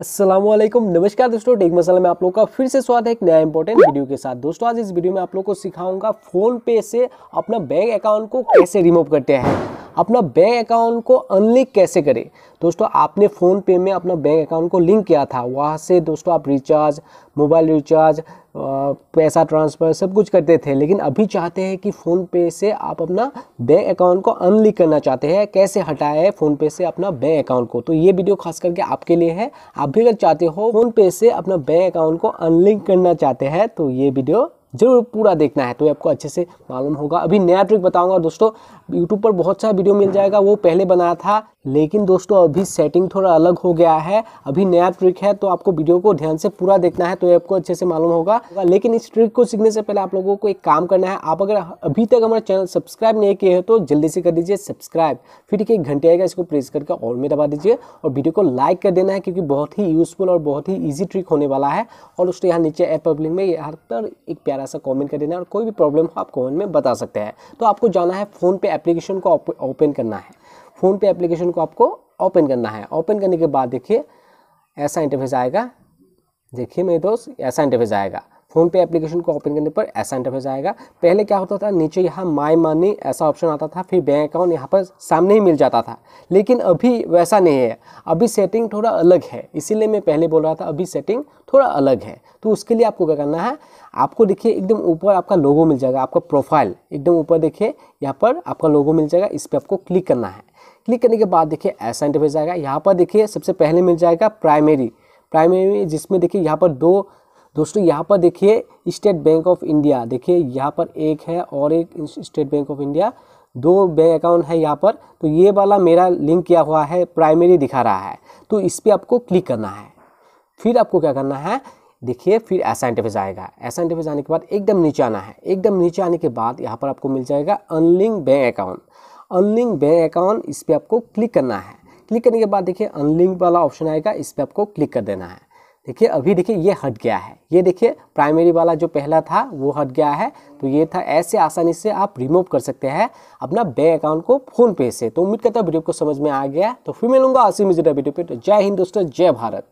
असलम नमस्कार दोस्तों टेक मसाला में आप लोग का फिर से स्वागत है एक नया इंपॉर्टेंट वीडियो के साथ दोस्तों आज इस वीडियो में आप लोग को सिखाऊंगा फोन पे से अपना बैंक अकाउंट को कैसे रिमूव करते हैं अपना बैंक अकाउंट को अनलिंक कैसे करें दोस्तों आपने फ़ोनपे में अपना बैंक अकाउंट को लिंक किया था वहाँ से दोस्तों आप रिचार्ज मोबाइल रिचार्ज पैसा ट्रांसफ़र सब कुछ करते थे लेकिन अभी चाहते हैं कि फ़ोनपे से आप अपना बैंक अकाउंट को अनलिंक करना चाहते हैं कैसे हटाए फ़ोनपे से अपना बैंक अकाउंट को तो ये वीडियो खास करके आपके लिए है आप भी अगर चाहते हो फ़ोनपे से अपना बैंक अकाउंट को अनलिंक करना चाहते हैं तो ये वीडियो जरूर पूरा देखना है तो आपको अच्छे से मालूम होगा अभी नया ट्रिक बताऊंगा दोस्तों यूट्यूब पर बहुत सारा वीडियो मिल जाएगा वो पहले बनाया था लेकिन दोस्तों अभी सेटिंग थोड़ा अलग हो गया है अभी नया ट्रिक है तो आपको वीडियो को ध्यान से पूरा देखना है तो आपको अच्छे से मालूम होगा लेकिन इस ट्रिक को सीखने से पहले आप लोगों को एक काम करना है आप अगर अभी तक हमारा चैनल सब्सक्राइब नहीं किए हैं तो जल्दी से कर दीजिए सब्सक्राइब फिर ठीक एक घंटे आएगा इसको प्रेस करके और में दबा दीजिए और वीडियो को लाइक कर देना है क्योंकि बहुत ही यूजफुल और बहुत ही ईजी ट्रिक होने वाला है और दोस्तों यहाँ नीचे ऐप पब्लिक में यहाँ पर एक प्यार प्यारा सा कॉमेंट कर देना और कोई भी प्रॉब्लम हो आप कॉमेंट में बता सकते हैं तो आपको जाना है फ़ोन पे एप्लीकेशन को ओपन करना है फ़ोन पे एप्लीकेशन को आपको ओपन करना है ओपन करने के बाद देखिए ऐसा इंटरफेस आएगा देखिए मेरे दोस्त ऐसा इंटरफेस आएगा फोन पे एप्लीकेशन को ओपन करने पर ऐसा इंटरफेस आएगा पहले क्या होता था नीचे यहाँ माई मनी ऐसा ऑप्शन आता था फिर बैंक अकाउंट यहाँ पर सामने ही मिल जाता था लेकिन अभी वैसा नहीं है अभी सेटिंग थोड़ा अलग है इसीलिए मैं पहले बोल रहा था अभी सेटिंग थोड़ा अलग है तो उसके लिए आपको क्या करना है आपको देखिए एकदम ऊपर आपका लोगो मिल जाएगा आपका प्रोफाइल एकदम ऊपर देखिए यहाँ पर आपका लोगो मिल जाएगा इस पर आपको क्लिक करना है क्लिक करने के बाद देखिए ऐसा इंटरफेस आएगा यहाँ पर देखिए सबसे पहले मिल जाएगा प्राइमरी प्राइमरी जिसमें देखिए यहाँ पर दो दोस्तों यहाँ पर देखिए स्टेट बैंक ऑफ इंडिया देखिए यहाँ पर एक है और एक स्टेट बैंक ऑफ इंडिया दो बैंक अकाउंट है यहाँ पर तो ये वाला मेरा लिंक किया हुआ है प्राइमरी दिखा रहा है तो इस पर आपको क्लिक करना है फिर आपको क्या करना है देखिए फिर ऐसा इंटरफेस आएगा ऐसा इंटरफेस आने के बाद एकदम नीचे आना है एकदम नीचे आने के बाद यहाँ पर आपको मिल जाएगा unlink bank account unlink bank account इस पर आपको क्लिक करना है क्लिक करने के बाद देखिए अनलिंक वाला ऑप्शन आएगा इस पर आपको क्लिक कर देना है देखिए अभी देखिए ये हट गया है ये देखिए प्राइमरी वाला जो पहला था वो हट गया है तो ये था ऐसे आसानी से आप रिमूव कर सकते हैं अपना बैंक अकाउंट को फोन पे से तो उम्मीद करता हूँ वीडियो को समझ में आ गया तो फिर मिलूंगा असी मिजरा वीडियो पे तो जय हिंद दोस्तों जय भारत